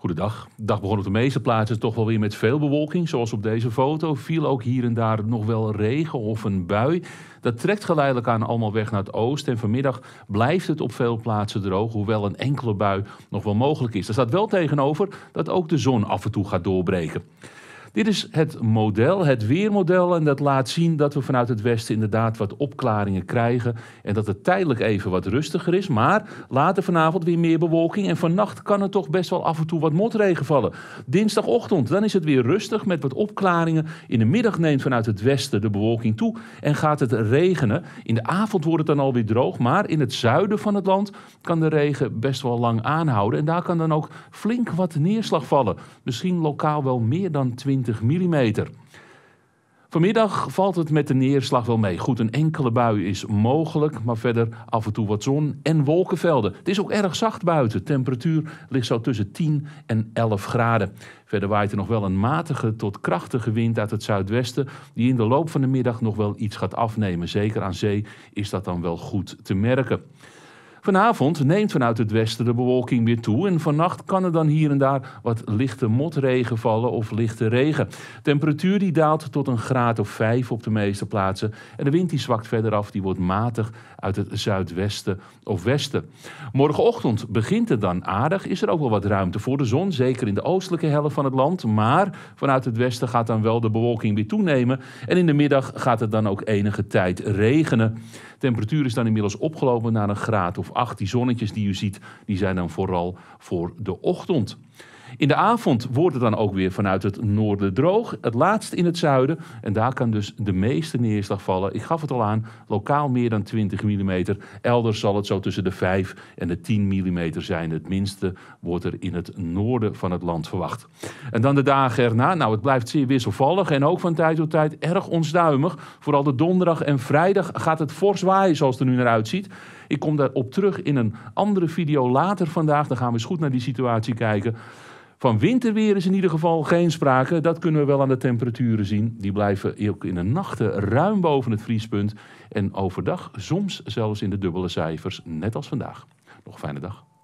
Goedendag. De dag begon op de meeste plaatsen toch wel weer met veel bewolking. Zoals op deze foto viel ook hier en daar nog wel regen of een bui. Dat trekt geleidelijk aan allemaal weg naar het oosten. En vanmiddag blijft het op veel plaatsen droog, hoewel een enkele bui nog wel mogelijk is. Er staat wel tegenover dat ook de zon af en toe gaat doorbreken. Dit is het model, het weermodel. En dat laat zien dat we vanuit het westen inderdaad wat opklaringen krijgen. En dat het tijdelijk even wat rustiger is. Maar later vanavond weer meer bewolking. En vannacht kan er toch best wel af en toe wat motregen vallen. Dinsdagochtend, dan is het weer rustig met wat opklaringen. In de middag neemt vanuit het westen de bewolking toe. En gaat het regenen. In de avond wordt het dan alweer droog. Maar in het zuiden van het land kan de regen best wel lang aanhouden. En daar kan dan ook flink wat neerslag vallen. Misschien lokaal wel meer dan 20 20 mm. Vanmiddag valt het met de neerslag wel mee. Goed, een enkele bui is mogelijk, maar verder af en toe wat zon en wolkenvelden. Het is ook erg zacht buiten. Temperatuur ligt zo tussen 10 en 11 graden. Verder waait er nog wel een matige tot krachtige wind uit het zuidwesten, die in de loop van de middag nog wel iets gaat afnemen. Zeker aan zee is dat dan wel goed te merken. Vanavond neemt vanuit het westen de bewolking weer toe en vannacht kan er dan hier en daar wat lichte motregen vallen of lichte regen. Temperatuur die daalt tot een graad of 5 op de meeste plaatsen en de wind die zwakt verder af, die wordt matig uit het zuidwesten of westen. Morgenochtend begint het dan aardig, is er ook wel wat ruimte voor de zon, zeker in de oostelijke helft van het land, maar vanuit het westen gaat dan wel de bewolking weer toenemen en in de middag gaat het dan ook enige tijd regenen. Temperatuur is dan inmiddels opgelopen naar een graad of of acht, die zonnetjes die u ziet, die zijn dan vooral voor de ochtend. In de avond wordt het dan ook weer vanuit het noorden droog. Het laatst in het zuiden. En daar kan dus de meeste neerslag vallen. Ik gaf het al aan, lokaal meer dan 20 mm. Elders zal het zo tussen de 5 en de 10 mm zijn. Het minste wordt er in het noorden van het land verwacht. En dan de dagen erna. Nou, het blijft zeer wisselvallig en ook van tijd tot tijd erg onstuimig. Vooral de donderdag en vrijdag gaat het fors waaien zoals het er nu naar uitziet. Ik kom daarop terug in een andere video later vandaag. Dan gaan we eens goed naar die situatie kijken. Van winterweer is in ieder geval geen sprake. Dat kunnen we wel aan de temperaturen zien. Die blijven ook in de nachten ruim boven het vriespunt. En overdag soms zelfs in de dubbele cijfers, net als vandaag. Nog een fijne dag.